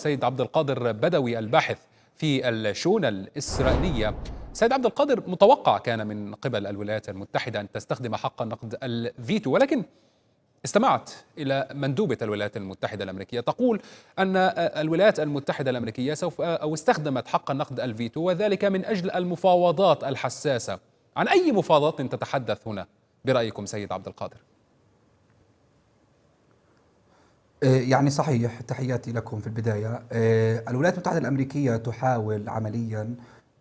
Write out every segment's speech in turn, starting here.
سيد عبد القادر بدوي الباحث في الشؤون الإسرائيلية سيد عبد القادر متوقع كان من قبل الولايات المتحدة أن تستخدم حق نقد الفيتو ولكن استمعت إلى مندوبة الولايات المتحدة الأمريكية تقول أن الولايات المتحدة الأمريكية سوف أو استخدمت حق نقد الفيتو وذلك من أجل المفاوضات الحساسة عن أي مفاوضات تتحدث هنا برأيكم سيد عبد القادر؟ آه، يعني صحيح تحياتي لكم في البداية آه، الولايات المتحدة الأمريكية تحاول عمليا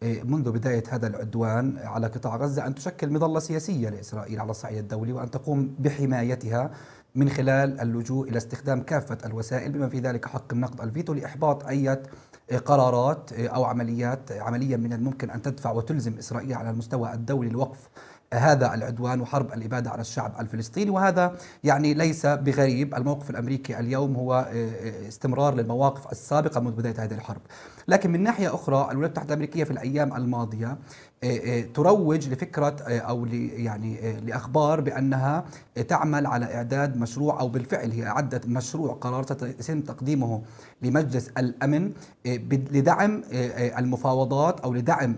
آه، منذ بداية هذا العدوان على قطاع غزة أن تشكل مظلة سياسية لإسرائيل على الصعيد الدولي وأن تقوم بحمايتها من خلال اللجوء إلى استخدام كافة الوسائل بما في ذلك حق النقد الفيتو لإحباط أي قرارات أو عمليات عملية من الممكن أن تدفع وتلزم إسرائيل على المستوى الدولي الوقف هذا العدوان وحرب الاباده على الشعب الفلسطيني وهذا يعني ليس بغريب الموقف الامريكي اليوم هو آه، آه، استمرار للمواقف السابقه منذ بدايه هذه الحرب لكن من ناحيه اخرى الولايات المتحده الامريكيه في الايام الماضيه آه، آه، تروج لفكره آه، او يعني لاخبار بانها تعمل على اعداد مشروع او بالفعل هي اعدت مشروع قرار سيتم تقديمه لمجلس الامن لدعم المفاوضات او لدعم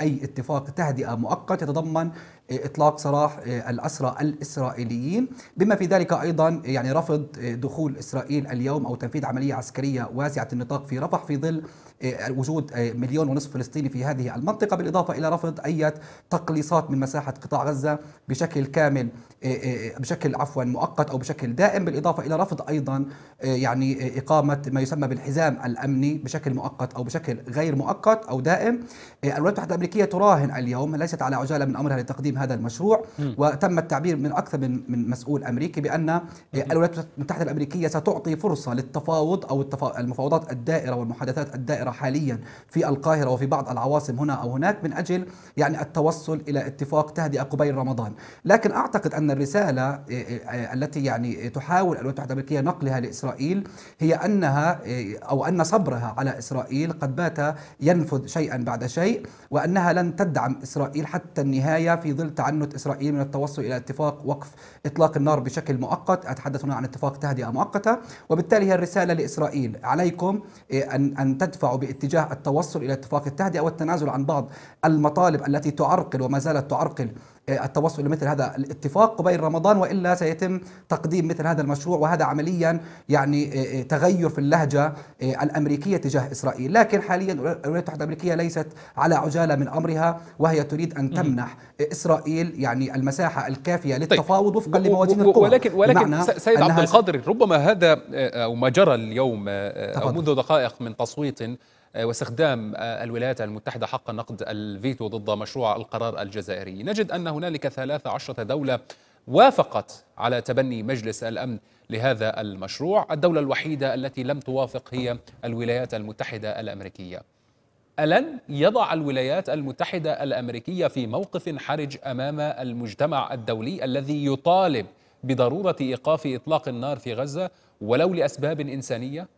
اي اتفاق تهدئه مؤقت يتضمن اطلاق سراح الاسرى الاسرائيليين بما في ذلك ايضا يعني رفض دخول اسرائيل اليوم او تنفيذ عمليه عسكريه واسعه النطاق في رفح في ظل وجود مليون ونصف فلسطيني في هذه المنطقه بالاضافه الى رفض رافض أي تقليصات من مساحة قطاع غزة بشكل كامل إيه، إيه، إيه، بشكل عفوا مؤقت أو بشكل دائم بالإضافة إلى رفض أيضا يعني إقامة ما يسمى بالحزام الأمني بشكل مؤقت أو بشكل غير مؤقت أو دائم الولايات المتحدة الأمريكية تراهن اليوم ليست على عجالة من أمرها لتقديم هذا المشروع م. وتم التعبير من أكثر من من مسؤول أمريكي بأن الولايات المتحدة الأمريكية ستعطي فرصة للتفاوض أو المفاوضات الدائرة والمحادثات الدائرة حاليا في القاهرة وفي بعض العواصم هنا أو هناك من أجل يعني التوصل إلى اتفاق تهدئة قبيل رمضان لكن أعتقد أن الرسالة إيه، إيه، إيه، التي يعني تحاول الولايات المتحدة الأمريكية نقلها لإسرائيل هي أنها أو أن صبرها على إسرائيل قد بات ينفذ شيئا بعد شيء وأنها لن تدعم إسرائيل حتى النهاية في ظل تعنت إسرائيل من التوصل إلى اتفاق وقف إطلاق النار بشكل مؤقت أتحدث هنا عن اتفاق تهدئة مؤقتة وبالتالي هي الرسالة لإسرائيل عليكم أن أن تدفعوا باتجاه التوصل إلى اتفاق التهدئة والتنازل عن بعض المطالب المطالب التي تعرقل وما زالت تعرقل آه، التوصل لمثل هذا الاتفاق قبيل رمضان والا سيتم تقديم مثل هذا المشروع وهذا عمليا يعني آه، آه، تغير في اللهجه الامريكيه تجاه اسرائيل، لكن حاليا الولايات المتحده الامريكيه ليست على عجاله من امرها وهي تريد ان تمنح اسرائيل يعني المساحه الكافيه طيب. للتفاوض وفقا طيب. لموازين القوى ولكن ولكن سيد عبد القادر ربما هذا او ما جرى اليوم او منذ دقائق من تصويت آه، واستخدام آه، الولايات المتحدة حق نقد الفيتو ضد مشروع القرار الجزائري نجد أن هنالك 13 دولة وافقت على تبني مجلس الأمن لهذا المشروع الدولة الوحيدة التي لم توافق هي الولايات المتحدة الأمريكية ألن يضع الولايات المتحدة الأمريكية في موقف حرج أمام المجتمع الدولي الذي يطالب بضرورة إيقاف إطلاق النار في غزة ولو لأسباب إنسانية؟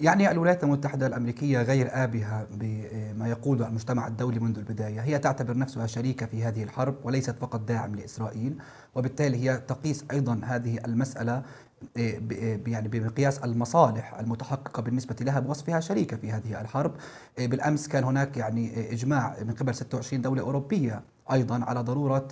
يعني الولايات المتحدة الأمريكية غير آبهة بما يقوله المجتمع الدولي منذ البداية هي تعتبر نفسها شريكة في هذه الحرب وليست فقط داعم لإسرائيل وبالتالي هي تقيس أيضا هذه المسألة يعني بمقياس المصالح المتحققه بالنسبه لها بوصفها شريكه في هذه الحرب بالامس كان هناك يعني اجماع من قبل 26 دوله اوروبيه ايضا على ضروره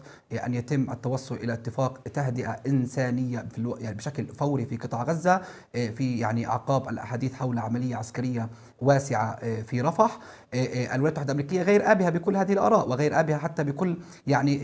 ان يتم التوصل الى اتفاق تهدئه انسانيه في الو... يعني بشكل فوري في قطاع غزه آه، في يعني اعقاب الاحاديث حول عمليه عسكريه واسعه آه، في رفح آه، الولايات المتحده الامريكيه غير ابهه بكل هذه الاراء وغير ابهه حتى بكل يعني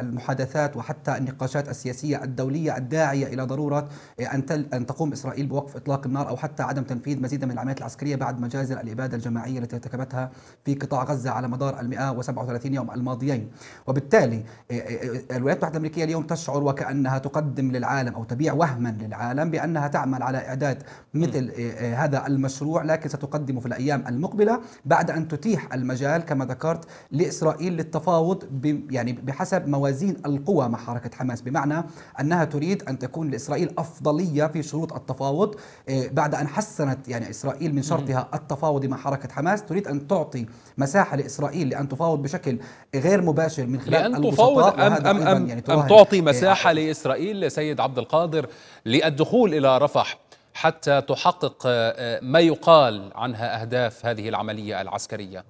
المحادثات وحتى النقاشات السياسيه الدوليه الداعيه الى ضروره ان ان تقوم اسرائيل بوقف اطلاق النار او حتى عدم تنفيذ مزيد من العمليات العسكريه بعد مجازر الاباده الجماعيه التي ارتكبتها في قطاع غزه على مدار ال 137 يوم الماضي الماضيين وبالتالي آه، آه، آه، الولايات المتحدة الأمريكية اليوم تشعر وكأنها تقدم للعالم أو تبيع وهما للعالم بأنها تعمل على إعداد مثل هذا المشروع لكن ستقدمه في الأيام المقبلة بعد أن تتيح المجال كما ذكرت لإسرائيل للتفاوض يعني بحسب موازين القوى مع حركة حماس بمعنى أنها تريد أن تكون لإسرائيل أفضلية في شروط التفاوض بعد أن حسنت يعني إسرائيل من شرطها التفاوضي مع حركة حماس تريد أن تعطي مساحة لإسرائيل لأن تفاوض بشكل غير مباشر من خلال لأن تفاوض أم, أم, أم, يعني أم تعطي إيه، مساحة لإسرائيل سيد عبد القادر للدخول إلى رفح حتى تحقق آه، ما يقال عنها أهداف هذه العملية العسكرية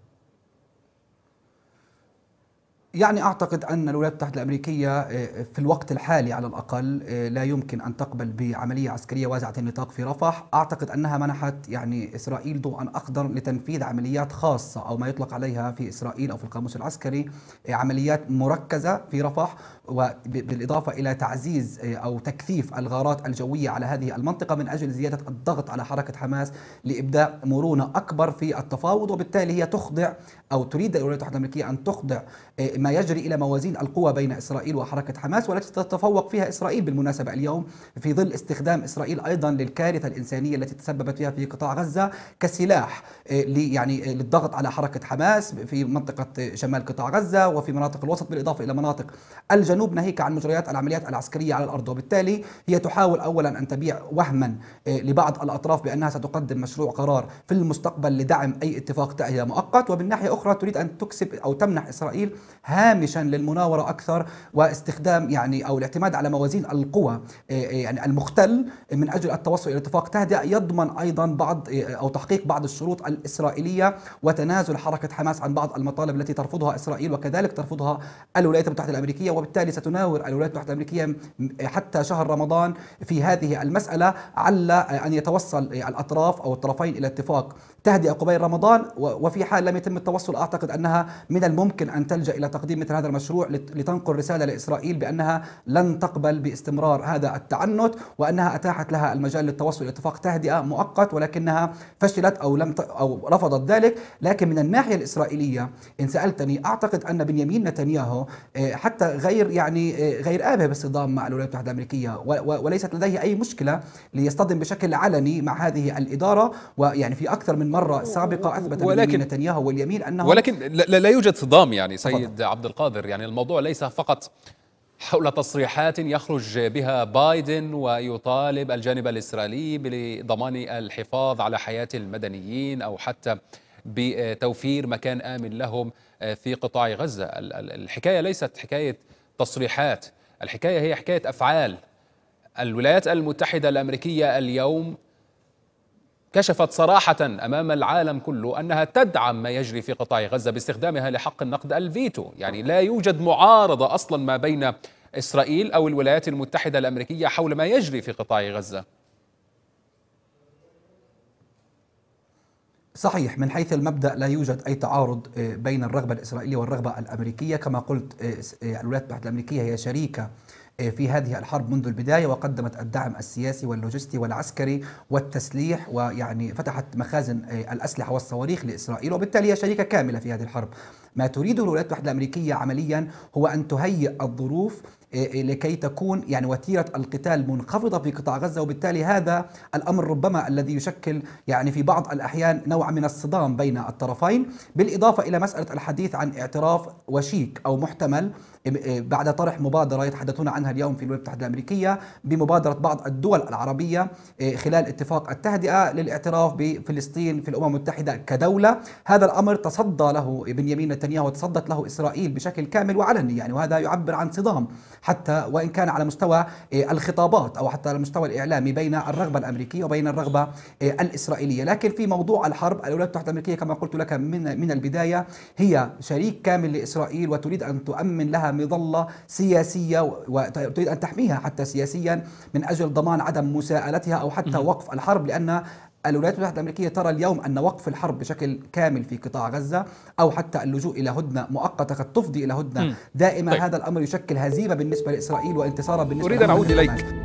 يعني اعتقد ان الولايات المتحده الامريكيه آه، في الوقت الحالي على الاقل آه، لا يمكن ان تقبل بعمليه عسكريه واسعه النطاق في رفح، اعتقد انها منحت يعني اسرائيل ضوءا اخضر لتنفيذ عمليات خاصه او ما يطلق عليها في اسرائيل او في القاموس العسكري آه، عمليات مركزه في رفح وبالاضافه الى تعزيز او تكثيف الغارات الجويه على هذه المنطقه من اجل زياده الضغط على حركه حماس لابداء مرونه اكبر في التفاوض وبالتالي هي تخضع او تريد الولايات المتحده الامريكيه ان تخضع ما يجري إلى موازين القوى بين إسرائيل وحركة حماس والتي تتفوق فيها إسرائيل بالمناسبة اليوم في ظل استخدام إسرائيل أيضا للكارثة الإنسانية التي تسببت فيها في قطاع غزة كسلاح آه، يعني آه، للضغط على حركة حماس في منطقة آه، شمال قطاع غزة وفي مناطق الوسط بالإضافة إلى مناطق الجنوب ناهيك عن مجريات العمليات العسكرية على الأرض وبالتالي هي تحاول أولا أن تبيع وهما لبعض الأطراف بأنها ستقدم مشروع قرار في المستقبل لدعم أي اتفاق تأهيل مؤقت وبالناحية أخرى تريد أن تكسب أو تمنح إسرائيل هامشا للمناوره اكثر واستخدام يعني او الاعتماد على موازين القوى إيه، إيه، يعني المختل من اجل التوصل الى اتفاق تهدئه يضمن ايضا بعض إيه، او تحقيق بعض الشروط الاسرائيليه وتنازل حركه حماس عن بعض المطالب التي ترفضها اسرائيل وكذلك ترفضها الولايات المتحده الامريكيه وبالتالي ستناور الولايات المتحده الامريكيه حتى شهر رمضان في هذه المساله عل ان يتوصل الاطراف او الطرفين الى اتفاق تهدئه قبيل رمضان وفي حال لم يتم التوصل اعتقد انها من الممكن ان تلجا الى تقديم مثل هذا المشروع لتنقل رسالة لإسرائيل بأنها لن تقبل باستمرار هذا التعنت وأنها أتاحت لها المجال للتوصل إلى اتفاق تهدئة مؤقت ولكنها فشلت أو لم ت... أو رفضت ذلك لكن من الناحية الإسرائيلية إن سألتني أعتقد أن بنيامين نتنياهو آه، حتى غير يعني آه، غير آبه بالصدام مع الولايات المتحدة الأمريكية وليست لديه أي مشكلة ليصطدم بشكل علني مع هذه الإدارة ويعني في أكثر من مرة سابقة أثبت ولكن نتنياهو واليمين أنه ولكن لا, لا يوجد صدام يعني سيد عبد القادر يعني الموضوع ليس فقط حول تصريحات يخرج بها بايدن ويطالب الجانب الإسرائيلي بضمان الحفاظ على حياة المدنيين أو حتى بتوفير مكان آمن لهم آه، في قطاع غزة الحكاية ليست حكاية تصريحات الحكاية هي حكاية أفعال الولايات المتحدة الأمريكية اليوم كشفت صراحة أمام العالم كله أنها تدعم ما يجري في قطاع غزة باستخدامها لحق النقد الفيتو يعني لا يوجد معارضة أصلا ما بين إسرائيل أو الولايات المتحدة الأمريكية حول ما يجري في قطاع غزة صحيح من حيث المبدا لا يوجد اي تعارض آه، بين الرغبه الاسرائيليه والرغبه الامريكيه كما قلت آه، آه، الولايات المتحده الامريكيه هي شريكه آه، في هذه الحرب منذ البداية وقدمت الدعم السياسي واللوجستي والعسكري والتسليح ويعني فتحت مخازن آه، الأسلحة والصواريخ لإسرائيل وبالتالي هي شريكة كاملة في هذه الحرب ما تريده الولايات المتحدة الأمريكية عمليا هو أن تهيئ الظروف آه، آه، لكي تكون يعني وتيره القتال منخفضه في قطاع غزه وبالتالي هذا الامر ربما الذي يشكل يعني في بعض الاحيان نوع من الصدام بين الطرفين بالاضافه الى مساله الحديث عن اعتراف وشيك او محتمل آه، بعد طرح مبادره يتحدثون عنها اليوم في الولايات المتحده الامريكيه بمبادره بعض الدول العربيه خلال اتفاق التهدئه للاعتراف بفلسطين في الامم المتحده كدوله هذا الامر تصدى له بنيامين نتنياهو تصدت له إسرائيل بشكل كامل وعلني يعني وهذا يعبر عن صدام حتى وإن كان على مستوى آه، الخطابات أو حتى على المستوى الإعلامي بين الرغبة الأمريكية وبين الرغبة آه، الإسرائيلية لكن في موضوع الحرب الولايات المتحدة الأمريكية كما قلت لك من, من البداية هي شريك كامل لإسرائيل وتريد أن تؤمن لها مظلة سياسية وتريد أن تحميها حتى سياسيا من أجل ضمان عدم مساءلتها أو حتى وقف الحرب لأن الولايات المتحدة الأمريكية ترى اليوم أن وقف الحرب بشكل كامل في قطاع غزة أو حتى اللجوء إلى هدنة مؤقتة قد تفضي إلى هدنة دائما طيب. هذا الأمر يشكل هزيمة بالنسبة لإسرائيل وانتصارا بالنسبة أريد أن أعود إليك